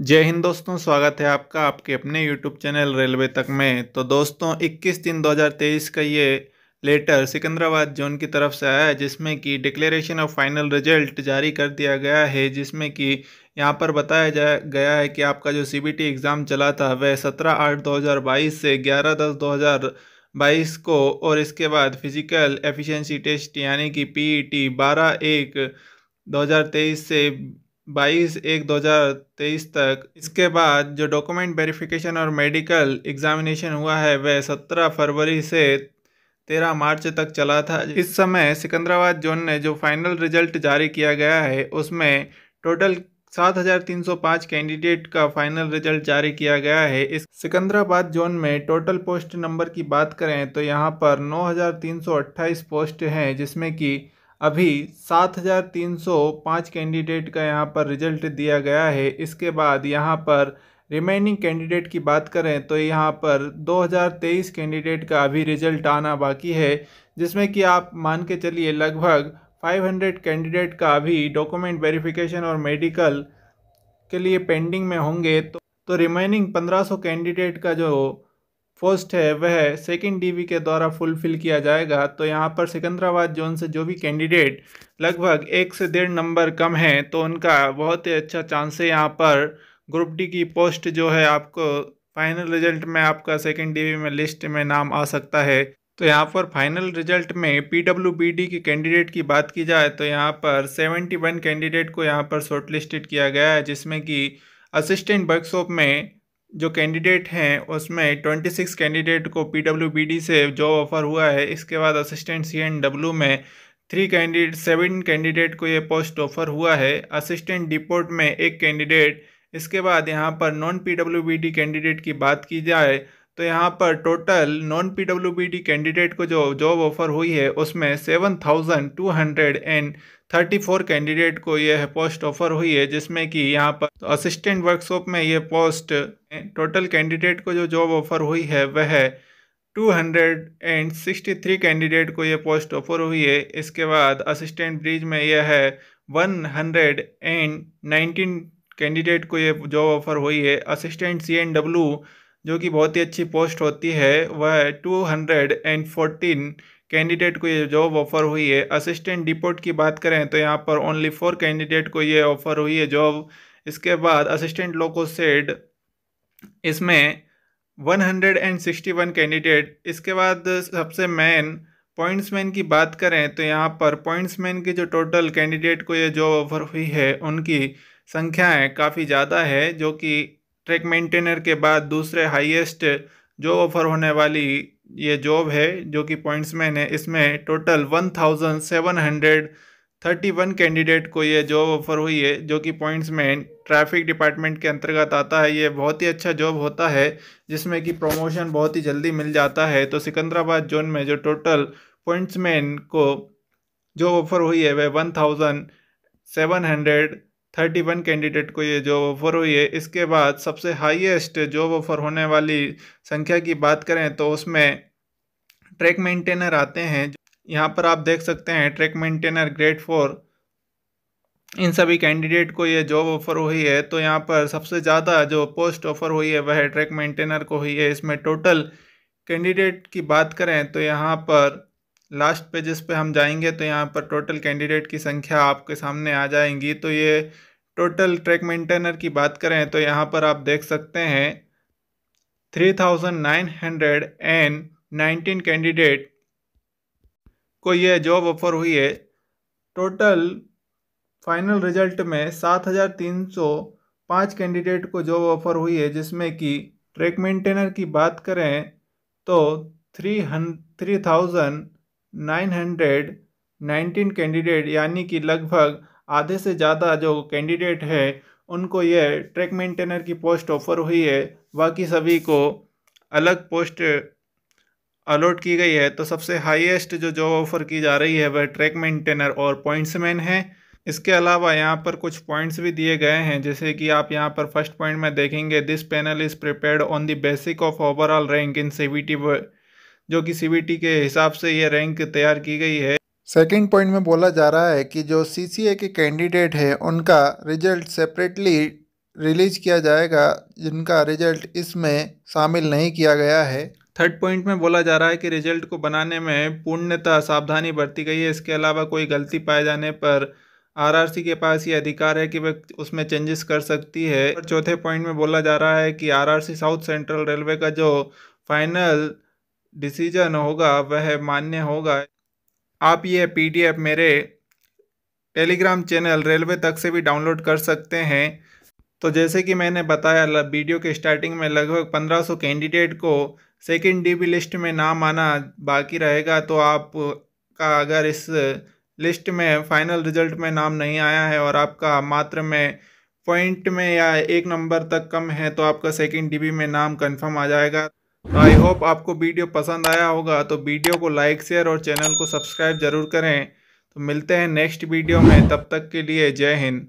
जय हिंद दोस्तों स्वागत है आपका आपके अपने यूट्यूब चैनल रेलवे तक में तो दोस्तों 21 तीन 2023 का ये लेटर सिकंदराबाद जोन की तरफ से आया है जिसमें कि डिक्लेरेशन ऑफ फाइनल रिजल्ट जारी कर दिया गया है जिसमें कि यहाँ पर बताया जा गया है कि आपका जो सीबीटी एग्ज़ाम चला था वह 17 आठ 2022 से 11 दस बाईस को और इसके बाद फिजिकल एफिशिएंसी टेस्ट यानी कि पीईटी 12 e एक 2023 से बाईस एक दो हजार तेईस तक इसके बाद जो डॉक्यूमेंट वेरिफिकेशन और मेडिकल एग्जामिनेशन हुआ है वह सत्रह फरवरी से तेरह मार्च तक चला था इस समय सिकंदराबाद जोन ने जो फाइनल रिजल्ट जारी किया गया है उसमें टोटल सात हज़ार तीन सौ पाँच कैंडिडेट का फाइनल रिजल्ट जारी किया गया है इस सिकंदराबाद जोन में टोटल पोस्ट नंबर की बात करें तो यहाँ पर नौ हज़ार तीन सौ अट्ठाईस पोस्ट हैं जिसमें कि अभी 7,305 कैंडिडेट का यहाँ पर रिजल्ट दिया गया है इसके बाद यहाँ पर रिमेनिंग कैंडिडेट की बात करें तो यहाँ पर 2023 कैंडिडेट का अभी रिजल्ट आना बाकी है जिसमें कि आप मान के चलिए लगभग 500 कैंडिडेट का अभी डॉक्यूमेंट वेरिफिकेशन और मेडिकल के लिए पेंडिंग में होंगे तो तो रिमेनिंग 1500 कैंडिडेट का जो फर्स्ट है वह सेकेंड डीवी के द्वारा फुलफिल किया जाएगा तो यहाँ पर सिकंदराबाद जोन से जो भी कैंडिडेट लगभग एक से डेढ़ नंबर कम है तो उनका बहुत ही अच्छा चांस है यहाँ पर ग्रुप डी की पोस्ट जो है आपको फाइनल रिजल्ट में आपका सेकेंड डीवी में लिस्ट में नाम आ सकता है तो यहाँ पर फाइनल रिजल्ट में पी डब्ल्यू बी डी के कैंडिडेट की बात की जाए तो यहाँ पर सेवेंटी वन कैंडिडेट को यहाँ पर लिस्टेड किया गया है जिसमें कि असिस्टेंट वर्कशॉप में जो कैंडिडेट हैं उसमें ट्वेंटी सिक्स कैंडिडेट को डी से जॉब ऑफर हुआ है इसके बाद असिस्टेंट सी एन डब्ल्यू में थ्री कैंडिडेट सेवन कैंडिडेट को ये पोस्ट ऑफर हुआ है असिस्टेंट डिपोर्ट में एक कैंडिडेट इसके बाद यहाँ पर नॉन डी कैंडिडेट की बात की जाए तो यहाँ पर टोटल नॉन डी कैंडिडेट को जो जॉब ऑफर हुई है उसमें seven thousand two hundred and thirty four candidate को यह पोस्ट ऑफर हुई है जिसमें कि यहाँ पर तो असिस्टेंट वर्कशॉप में ये पोस्ट टोटल कैंडिडेट को जो जॉब ऑफर हुई है वह two hundred and sixty three candidate को यह पोस्ट ऑफर हुई है इसके बाद असिस्टेंट ब्रिज में यह है one hundred and nineteen candidate को यह जॉब ऑफर हुई है असिस्टेंट सी एन जो कि बहुत ही अच्छी पोस्ट होती है वह two hundred and fourteen candidate को ये जॉब ऑफर हुई है असिस्टेंट डिपोट की बात करें तो यहाँ पर ओनली फोर कैंडिडेट को ये ऑफर हुई है जॉब इसके बाद असिस्टेंट लोको सेड इसमें 161 कैंडिडेट इसके बाद सबसे मेन पॉइंट्समैन की बात करें तो यहाँ पर पॉइंट्समैन की जो टोटल कैंडिडेट को ये जॉब ऑफर हुई है उनकी संख्याएँ काफ़ी ज़्यादा है जो कि ट्रैक मेंटेनर के बाद दूसरे हाईएस्ट जॉब ऑफर होने वाली ये जॉब है जो कि पॉइंट्समैन है इसमें total one thousand seven hundred thirty one candidate को ये जॉब ऑफर हुई है जो कि पॉइंट्समैन ट्रैफिक डिपार्टमेंट के अंतर्गत आता है ये बहुत ही अच्छा जॉब होता है जिसमें कि प्रमोशन बहुत ही जल्दी मिल जाता है तो सिकंदराबाद जोन में जो टोटल पॉइंट्समैन को जॉब ऑफर हुई है वह one thousand seven hundred thirty one candidate को ये जॉब ऑफ़र हुई है इसके बाद सबसे हाईएस्ट जॉब ऑफ़र होने वाली संख्या की बात करें तो उसमें ट्रैक मेंटेनर आते हैं यहाँ पर आप देख सकते हैं ट्रैक मेंटेनर ग्रेड फोर इन सभी कैंडिडेट को ये जॉब ऑफ़र हुई है तो यहाँ पर सबसे ज़्यादा जो पोस्ट ऑफ़र हुई है वह ट्रैक मेंटेनर को हुई है इसमें टोटल कैंडिडेट की बात करें तो यहाँ पर लास्ट पेजेस पे हम जाएंगे तो यहाँ पर टोटल कैंडिडेट की संख्या आपके सामने आ जाएंगी तो ये टोटल ट्रैक मेंटेनर की बात करें तो यहाँ पर आप देख सकते हैं three thousand nine hundred and nineteen candidate को ये जॉब ऑफर हुई है टोटल फाइनल रिजल्ट में सात हज़ार तीन सौ पाँच कैंडिडेट को जॉब ऑफर हुई है जिसमें कि ट्रैक मेंटेनर की बात करें तो three hundred three thousand 919 candidate यानी कि लगभग आधे से ज़्यादा जो कैंडिडेट है उनको यह ट्रैक मेंटेनर की पोस्ट ऑफर हुई है बाकी सभी को अलग पोस्ट अलॉट की गई है तो सबसे हाईएस्ट जो जॉब ऑफर की जा रही है वह ट्रैक मेंटेनर और पॉइंट्समैन है इसके अलावा यहाँ पर कुछ पॉइंट्स भी दिए गए हैं जैसे कि आप यहाँ पर फर्स्ट पॉइंट में देखेंगे this panel is prepared on the basic of overall rank in C जो कि सीबीटी के हिसाब से ये रैंक तैयार की गई है सेकेंड पॉइंट में बोला जा रहा है कि जो सीसीए के कैंडिडेट हैं उनका रिजल्ट सेपरेटली रिलीज किया जाएगा जिनका रिजल्ट इसमें शामिल नहीं किया गया है थर्ड पॉइंट में बोला जा रहा है कि रिजल्ट को बनाने में पूर्णतः सावधानी बरती गई है इसके अलावा कोई गलती पाए जाने पर आरआरसी के पास ये अधिकार है कि वह उसमें चेंजेस कर सकती है और चौथे पॉइंट में बोला जा रहा है कि आरआरसी साउथ सेंट्रल रेलवे का जो फाइनल डिसीजन होगा वह मान्य होगा आप यह पीडीएफ मेरे टेलीग्राम चैनल रेलवे तक से भी डाउनलोड कर सकते हैं तो जैसे कि मैंने बताया वीडियो के स्टार्टिंग में लगभग 1500 कैंडिडेट को सेकंड डीबी लिस्ट में नाम आना बाकी रहेगा तो आप का अगर इस लिस्ट में फाइनल रिजल्ट में नाम नहीं आया है और आपका मात्र में पॉइंट में या एक नंबर तक कम है तो आपका सेकंड डीबी में नाम कंफर्म आ जाएगा आई होप आपको वीडियो पसंद आया होगा तो वीडियो को लाइक शेयर और चैनल को सब्सक्राइब जरूर करें तो मिलते हैं नेक्स्ट वीडियो में तब तक के लिए जय हिंद